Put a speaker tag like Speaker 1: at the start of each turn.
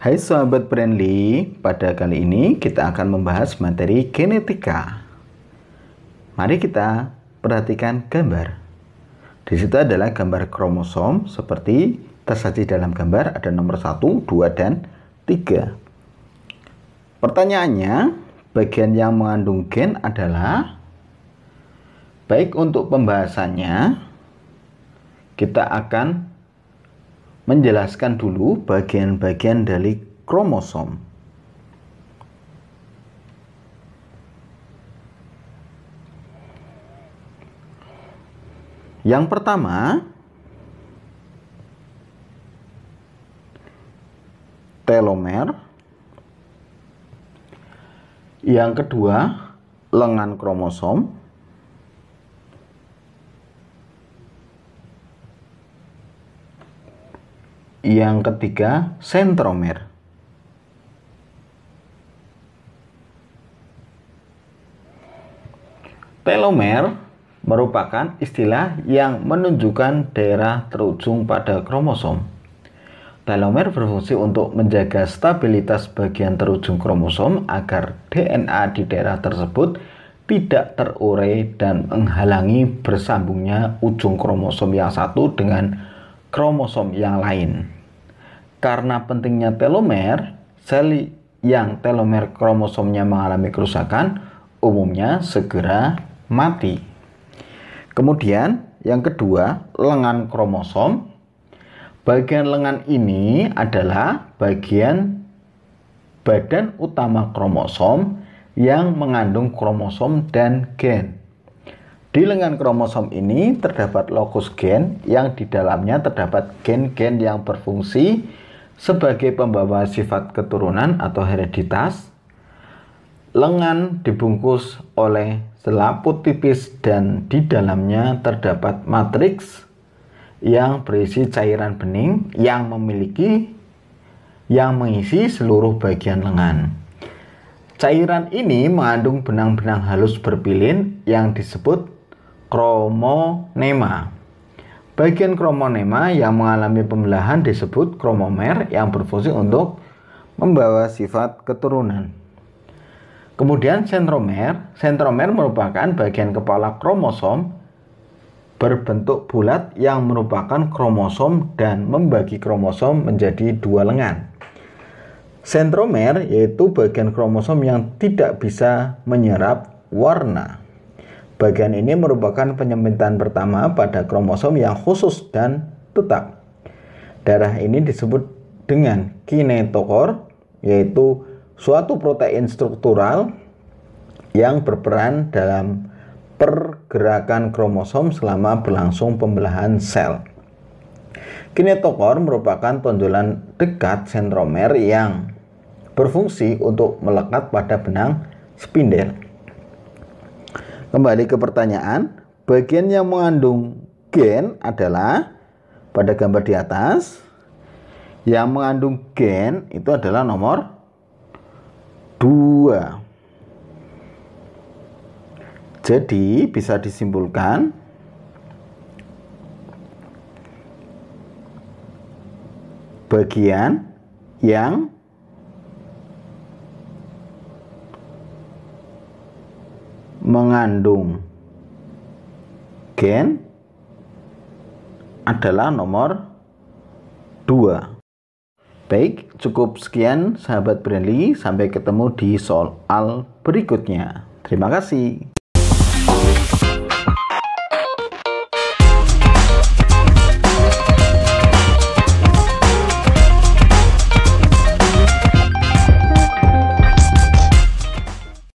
Speaker 1: Hai sahabat Brandly, pada kali ini kita akan membahas materi genetika. Mari kita perhatikan gambar. Di situ adalah gambar kromosom seperti tersaji dalam gambar ada nomor 1, 2, dan 3. Pertanyaannya, bagian yang mengandung gen adalah baik untuk pembahasannya kita akan menjelaskan dulu bagian-bagian dari kromosom. Yang pertama, telomer. Yang kedua, lengan kromosom. Yang ketiga, sentromer. Telomer merupakan istilah yang menunjukkan daerah terujung pada kromosom. Telomer berfungsi untuk menjaga stabilitas bagian terujung kromosom agar DNA di daerah tersebut tidak terurai dan menghalangi bersambungnya ujung kromosom yang satu dengan kromosom yang lain. Karena pentingnya telomer, sel yang telomer kromosomnya mengalami kerusakan umumnya segera mati. Kemudian yang kedua, lengan kromosom. Bagian lengan ini adalah bagian badan utama kromosom yang mengandung kromosom dan gen. Di lengan kromosom ini terdapat lokus gen yang di dalamnya terdapat gen-gen yang berfungsi sebagai pembawa sifat keturunan atau hereditas. Lengan dibungkus oleh selaput tipis dan di dalamnya terdapat matriks yang berisi cairan bening yang memiliki yang mengisi seluruh bagian lengan. Cairan ini mengandung benang-benang halus berpilin yang disebut kromonema. Bagian kromonema yang mengalami pembelahan disebut kromomer yang berfungsi untuk membawa sifat keturunan. Kemudian sentromer, sentromer merupakan bagian kepala kromosom berbentuk bulat yang merupakan kromosom dan membagi kromosom menjadi dua lengan. Sentromer yaitu bagian kromosom yang tidak bisa menyerap warna. Bagian ini merupakan penyempitan pertama pada kromosom yang khusus dan tetap. Darah ini disebut dengan kinetokor, yaitu suatu protein struktural yang berperan dalam pergerakan kromosom selama berlangsung pembelahan sel. Kinetokor merupakan tonjolan dekat sentromer yang berfungsi untuk melekat pada benang spindel. Kembali ke pertanyaan, bagian yang mengandung gen adalah pada gambar di atas yang mengandung gen itu adalah nomor 2. Jadi bisa disimpulkan bagian yang mengandung gen adalah nomor 2. Baik, cukup sekian sahabat Brandly. Sampai ketemu di soal berikutnya. Terima kasih.